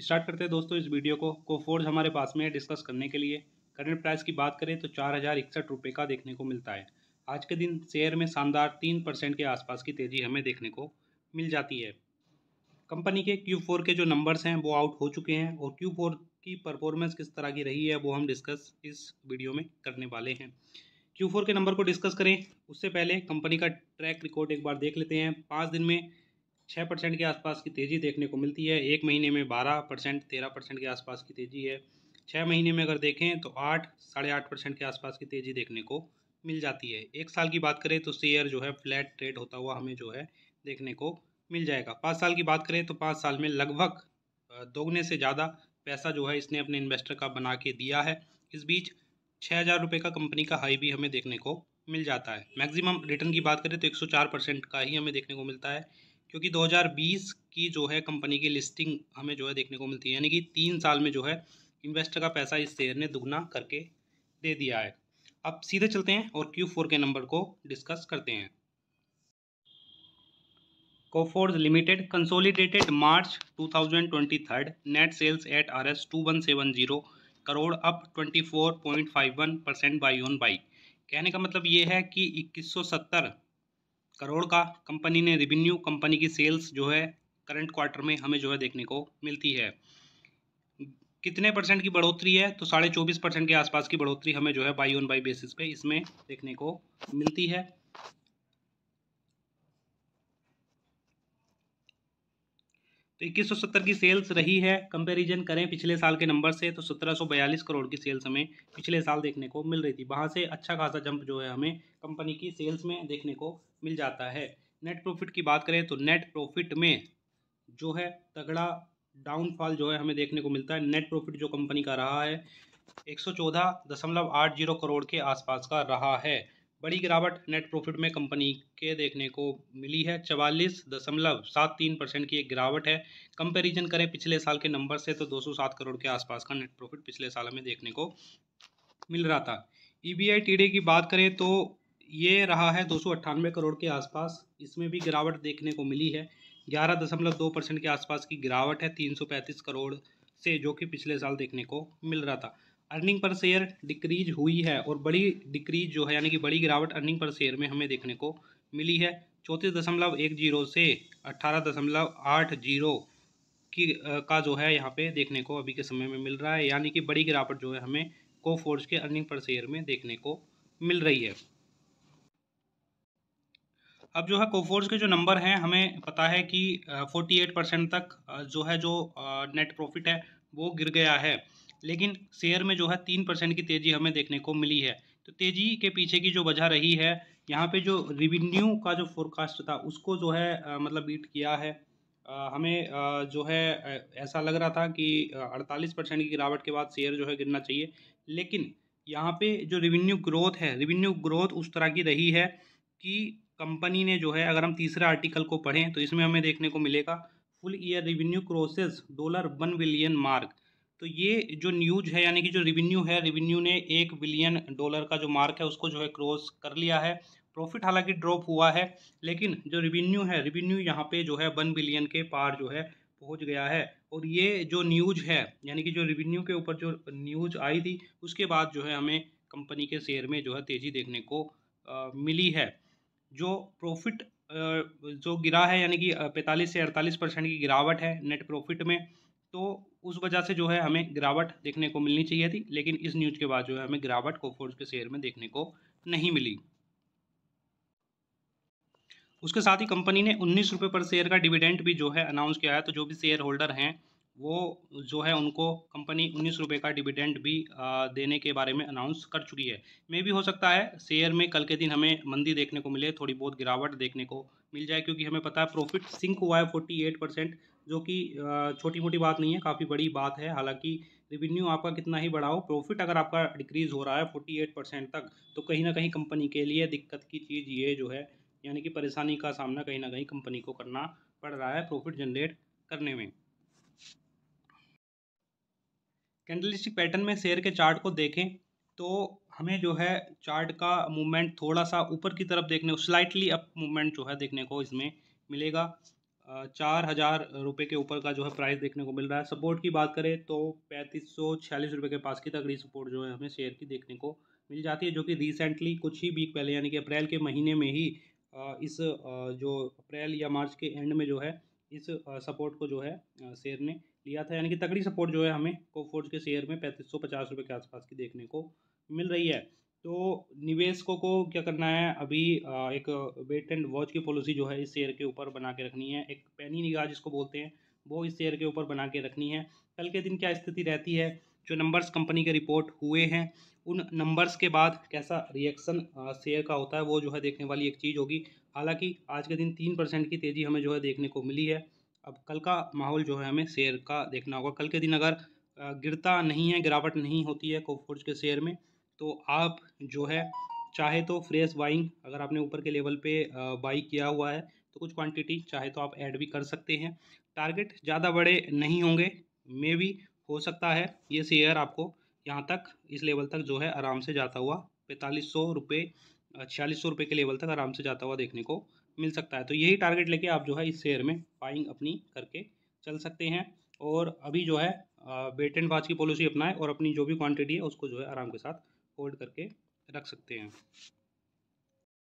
start करते हैं दोस्तों इस वीडियो को कोफोर्ज हमारे पास में है डिस्कस करने के लिए करंट प्राइस की बात करें तो चार हज़ार इकसठ रुपये का देखने को मिलता है आज के दिन शेयर में शानदार तीन परसेंट के आसपास की तेज़ी हमें देखने को मिल जाती है कंपनी के क्यू फोर के जो नंबर्स हैं वो आउट हो चुके हैं और क्यू फोर की परफॉर्मेंस किस तरह की रही है वो हम डिस्कस इस वीडियो में करने वाले हैं क्यू फोर के नंबर को डिस्कस करें उससे पहले कंपनी का ट्रैक रिकॉर्ड एक बार देख लेते हैं पाँच दिन में छः परसेंट के आसपास की तेज़ी देखने को मिलती है एक महीने में बारह परसेंट तेरह परसेंट के आसपास की तेज़ी है छः महीने में अगर देखें तो आठ साढ़े आठ परसेंट के आसपास की तेज़ी देखने को मिल जाती है एक साल की बात करें तो शेयर जो है फ्लैट ट्रेड होता हुआ हमें जो है देखने को मिल जाएगा पाँच साल की बात करें तो पाँच साल में लगभग दोगुने से ज़्यादा पैसा जो है इसने अपने इन्वेस्टर का बना के दिया है इस बीच छः हज़ार रुपये का कंपनी का हाई भी हमें देखने को मिल जाता है मैक्सिमम रिटर्न की बात करें तो चार परसेंट का ही हमें देखने को मिलता है क्योंकि 2020 की जो है कंपनी की लिस्टिंग हमें जो है देखने को मिलती है यानी कि तीन साल में जो है इन्वेस्टर का पैसा इस शेयर ने दुगना करके दे दिया है अब सीधे चलते हैं और क्यू के नंबर को डिस्कस करते हैं Coforge Limited consolidated March 2023 net sales at R S two one seven zero crore up 24.51 percent Y on Y कहने का मतलब ये है कि 2170 करोड़ का कंपनी ने रेवेन्यू कंपनी की सेल्स जो है करंट क्वार्टर में हमें जो है देखने को मिलती है कितने परसेंट की बढ़ोतरी है तो साढ़े चौबीस परसेंट के आसपास की बढ़ोतरी हमें जो है बाई ऑन बाई बेसिस पे इसमें देखने को मिलती है तो इक्कीस की सेल्स रही है कंपैरिजन करें पिछले साल के नंबर से तो 1742 करोड़ की सेल्स हमें पिछले साल देखने को मिल रही थी वहाँ से अच्छा खासा जंप जो है हमें कंपनी की सेल्स में देखने को मिल जाता है नेट प्रॉफिट की बात करें तो नेट प्रॉफिट में जो है तगड़ा डाउनफॉल जो है हमें देखने को मिलता है नेट प्रॉफिट जो कंपनी का रहा है एक सौ चौदह दशमलव आठ जीरो करोड़ के आसपास का रहा है बड़ी गिरावट नेट प्रॉफिट में कंपनी के देखने को मिली है चवालीस दशमलव सात तीन परसेंट की एक गिरावट है कंपैरिजन करें पिछले साल के नंबर से तो 207 करोड़ के आसपास का नेट प्रॉफिट पिछले साल में देखने को मिल रहा था ई e बी की बात करें तो ये रहा है दो करोड़ के आसपास इसमें भी गिरावट देखने को मिली है ग्यारह दशमलव दो परसेंट के आसपास की गिरावट है तीन सौ पैंतीस करोड़ से जो कि पिछले साल देखने को मिल रहा था अर्निंग पर शेयर डिक्रीज हुई है और बड़ी डिक्रीज जो है यानी कि बड़ी गिरावट अर्निंग पर शेयर में हमें देखने को मिली है चौंतीस दशमलव एक जीरो से अट्ठारह दशमलव आठ जीरो की का जो है यहाँ पे देखने को अभी के समय में मिल रहा है यानी कि बड़ी गिरावट जो है हमें को फोर्स के अर्निंग पर शेयर में देखने को मिल रही है अब जो है कोफोर्स के जो नंबर हैं हमें पता है कि एट परसेंट तक जो है जो नेट प्रॉफिट है वो गिर गया है लेकिन शेयर में जो है तीन परसेंट की तेज़ी हमें देखने को मिली है तो तेज़ी के पीछे की जो वजह रही है यहाँ पे जो रिवेन्यू का जो फोरकास्ट था उसको जो है आ, मतलब बीट किया है आ, हमें आ, जो है ऐसा लग रहा था कि अड़तालीस परसेंट की गिरावट के बाद शेयर जो है गिरना चाहिए लेकिन यहाँ पे जो रिवेन्यू ग्रोथ है रिवेन्यू ग्रोथ उस तरह की रही है कि कंपनी ने जो है अगर हम तीसरे आर्टिकल को पढ़ें तो इसमें हमें देखने को मिलेगा full year revenue crosses dollar one billion mark तो ये जो न्यूज है यानी कि जो रिवेन्यू है रेवेन्यू ने एक बिलियन डॉलर का जो मार्क है उसको जो है क्रॉस कर लिया है प्रॉफिट हालांकि ड्रॉप हुआ है लेकिन जो रेवेन्यू है रेवेन्यू यहाँ पे जो है वन बिलियन के पार जो है पहुँच गया है और ये जो न्यूज है यानी कि जो रेवेन्यू के ऊपर जो न्यूज आई थी उसके बाद जो है हमें कंपनी के शेयर में जो है तेज़ी देखने को आ, मिली है जो प्रॉफिट जो गिरा है यानी कि पैंतालीस से अड़तालीस परसेंट की गिरावट है नेट प्रॉफिट में तो उस वजह से जो है हमें गिरावट देखने को मिलनी चाहिए थी लेकिन इस न्यूज़ के बाद जो है हमें गिरावट कोफोर्ज के शेयर में देखने को नहीं मिली उसके साथ ही कंपनी ने उन्नीस रुपये पर शेयर का डिविडेंड भी जो है अनाउंस किया है तो जो भी शेयर होल्डर हैं वो जो है उनको कंपनी उन्नीस रुपये का डिविडेंड भी देने के बारे में अनाउंस कर चुकी है मे भी हो सकता है शेयर में कल के दिन हमें मंदी देखने को मिले थोड़ी बहुत गिरावट देखने को मिल जाए क्योंकि हमें पता है प्रॉफिट सिंक हुआ है फोर्टी एट परसेंट जो कि छोटी मोटी बात नहीं है काफ़ी बड़ी बात है हालांकि रेवेन्यू आपका कितना ही बढ़ा हो प्रॉफिट अगर आपका डिक्रीज़ हो रहा है फोर्टी एट परसेंट तक तो कहीं ना कहीं कंपनी के लिए दिक्कत की चीज़ ये जो है यानी कि परेशानी का सामना कहीं ना कहीं कंपनी को करना पड़ रहा है प्रॉफिट जनरेट करने में कैंडलिस्टिक पैटर्न में शेयर के चार्ट को देखें तो हमें जो है चार्ट का मूवमेंट थोड़ा सा ऊपर की तरफ देखने स्लाइटली अप मूवमेंट जो है देखने को इसमें मिलेगा चार हज़ार रुपये के ऊपर का जो है प्राइस देखने को मिल रहा है सपोर्ट की बात करें तो पैंतीस सौ छियालीस रुपये के पास की तगड़ी सपोर्ट जो है हमें शेयर की देखने को मिल जाती है जो कि रिसेंटली कुछ ही वीक पहले यानी कि अप्रैल के महीने में ही इस जो अप्रैल या मार्च के एंड में जो है इस सपोर्ट को जो है शेयर ने लिया था यानी कि तगड़ी सपोर्ट जो है हमें कोफोर्ज के शेयर में पैंतीस सौ पचास रुपये के आसपास की देखने को मिल रही है तो निवेशकों को क्या करना है अभी एक वेट एंड वॉच की पॉलिसी जो है इस शेयर के ऊपर बना के रखनी है एक पैनी निगाह जिसको बोलते हैं वो इस शेयर के ऊपर बना के रखनी है कल के दिन क्या स्थिति रहती है जो नंबर्स कंपनी के रिपोर्ट हुए हैं उन नंबर्स के बाद कैसा रिएक्शन शेयर का होता है वो जो है देखने वाली एक चीज़ होगी हालांकि आज के दिन तीन परसेंट की तेज़ी हमें जो है देखने को मिली है अब कल का माहौल जो है हमें शेयर का देखना होगा कल के दिन अगर गिरता नहीं है गिरावट नहीं होती है कोफोर्ज के शेयर में तो आप जो है चाहे तो फ्रेश बाइंग अगर आपने ऊपर के लेवल पर बाई किया हुआ है तो कुछ क्वान्टिटी चाहे तो आप ऐड भी कर सकते हैं टारगेट ज़्यादा बड़े नहीं होंगे मे भी हो सकता है ये शेयर आपको यहाँ तक इस लेवल तक जो है आराम से जाता हुआ पैंतालीस सौ रुपये छियालीस सौ रुपये के लेवल तक आराम से जाता हुआ देखने को मिल सकता है तो यही टारगेट लेके आप जो है इस शेयर में बाइंग अपनी करके चल सकते हैं और अभी जो है वेट एंड वाच की पॉलिसी अपनाएं और अपनी जो भी क्वांटिटी है उसको जो है आराम के साथ होल्ड करके रख सकते हैं